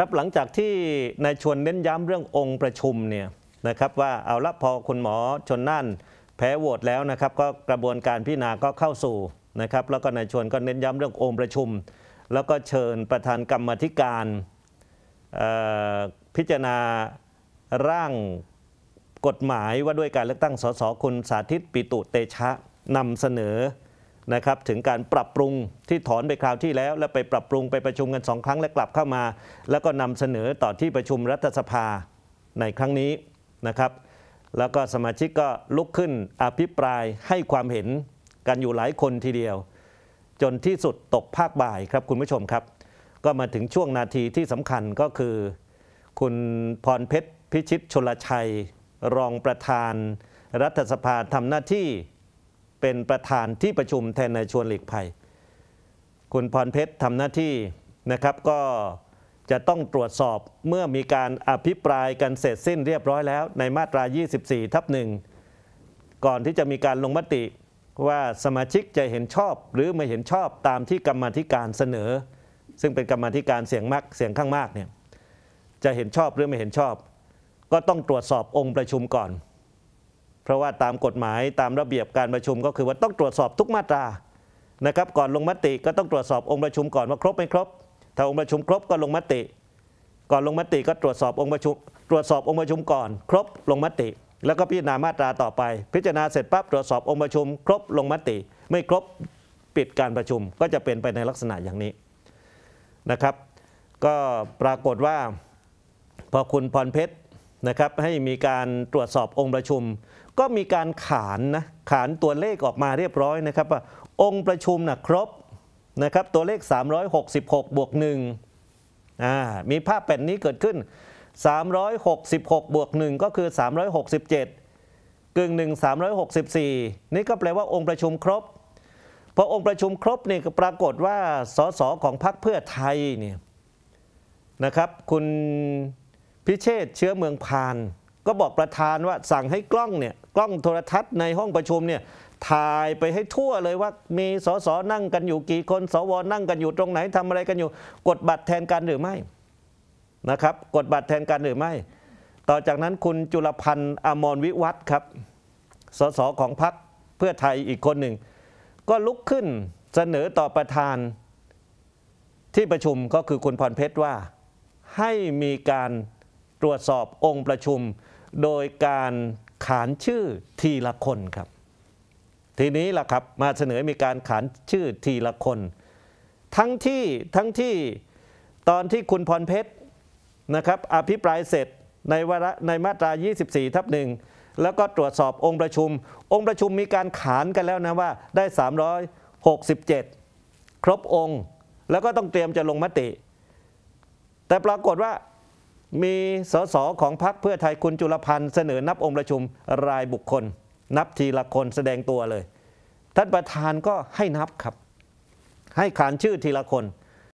ครับหลังจากที่นายชวนเน้นย้ำเรื่ององค์ประชุมเนี่ยนะครับว่าเอาละพอคุณหมอชนนั่นแพ้โหวตแล้วนะครับก็กระบวนการพิจารณาก็เข้าสู่นะครับแล้วก็นายชวนก็เน้นย้ำเรื่ององค์ประชุม แล้วก็เชิญประธานกรรมธิการพิจารณาร่างกฎหมายว่าด้วยการเลือกตั้งสสคุณสาธิต ปิตุเตชะนำเสนอนะครับถึงการปรับปรุงที่ถอนไปคราวที่แล้ว แล้วไปปรับปรุงไปประชุมกันสองครั้งและกลับเข้ามา แล้วก็นำเสนอต่อที่ประชุมรัฐสภาในครั้งนี้นะครับ แล้วก็สมาชิกก็ลุกขึ้นอภิปรายให้ความเห็นกันอยู่หลายคนทีเดียว จนที่สุดตกภาคบ่ายครับ คุณผู้ชมครับ ก็มาถึงช่วงนาทีที่สำคัญก็คือ คุณพรเพชรพิชิตชลชัย รองประธาน รัฐสภาทำหน้าที่เป็นประธานที่ประชุมแทนนายชวนหลีกภัย คุณพรเพชรทำหน้าที่นะครับ ก็จะต้องตรวจสอบเมื่อมีการอภิปรายกันเสร็จสิ้นเรียบร้อยแล้ว ในมาตรา 24 ทับหนึ่งก่อนที่จะมีการลงมติว่าสมาชิกจะเห็นชอบหรือไม่เห็นชอบตามที่กรรมธิการเสนอ ซึ่งเป็นกรรมธิการเสียงมากเสียงข้างมากเนี่ยจะเห็นชอบหรือไม่เห็นชอบ ก็ต้องตรวจสอบองค์ประชุมก่อนเพราะว่าตามกฎหมายตามระเบียบการประชุมก็คือว่าต้องตรวจสอบทุกมาตรานะครับก่อนลงมติก็ต้องตรวจสอบองค์ประชุมก่อนว่าครบไม่ครบถ้าองค์ประชุมครบก็ลงมติ ก่อนลงมติก็ตรวจสอบองค์ประชุมตรวจสอบองค์ประชุมก่อนครบลงมติ แล้วก็พิจารณามาตราต่อไป พิจารณาเสร็จปั๊บตรวจสอบองค์ประชุมครบลงมติ ไม่ครบปิดการประชุมก็จะเป็นไปในลักษณะอย่างนี้นะครับ ก็ปรากฏว่าพอคุณพรเพชรนะครับให้มีการตรวจสอบองค์ประชุม ก็มีการขานนะขานตัวเลขออกมาเรียบร้อยนะครับว่าองค์ประชุมนะครบนะครับตัวเลข 366 บวก1อ่ามีภาพแผ่นนี้เกิดขึ้น 366 บวก1ก็คือ 367 กึ่งหนึ่ง364 นี่ก็แปลว่าองค์ประชุมครบพอองค์ประชุมครบนี่ปรากฏว่าสสของพรรคเพื่อไทยเนี่ยนะครับ คุณพิเชษเชื้อเมืองพาน ก็บอกประธานว่า สั่งให้กล้องเนี่ยกล้องโทรทัศน์ในห้องประชุมเนี่ยถ่ายไปให้ทั่วเลยว่า มีสสนั่งกันอยู่กี่คนสวนั่งกันอยู่ตรงไหนทำอะไรกันอยู่ กดบัตรแทนกันหรือไม่นะครับกดบัตรแทนกันหรือไม่ ต่อจากนั้นคุณจุลพันธ์อมรวิวัฒครับสสของพรรคเพื่อไทยอีกคนหนึ่งก็ลุกขึ้นเสนอต่อประธานที่ประชุมก็คือคุณพรเพชรว่า ให้มีการตรวจสอบองค์ประชุม โดยการขานชื่อทีละคนครับ ทีนี้ล่ะครับมาเสนอมีการขานชื่อทีละคน ทั้งที่ทั้งที่ตอนที่คุณพรเพชรนะครับ อภิปรายเสร็จในวาระในมาตรา 24 ทับหนึ่งแล้วก็ตรวจสอบองค์ประชุม องค์ประชุมมีการขานกันแล้วนะว่าได้ 367 ครบองค์ แล้วก็ต้องเตรียมจะลงมติ แต่ปรากฏว่ามีสสของพรรคเพื่อไทยคุณจุลพันธ์เสนอนับองค์ประชุมรายบุคคล นับทีละคนแสดงตัวเลยท่านประธานก็ให้นับครับ ให้ขานชื่อทีละคน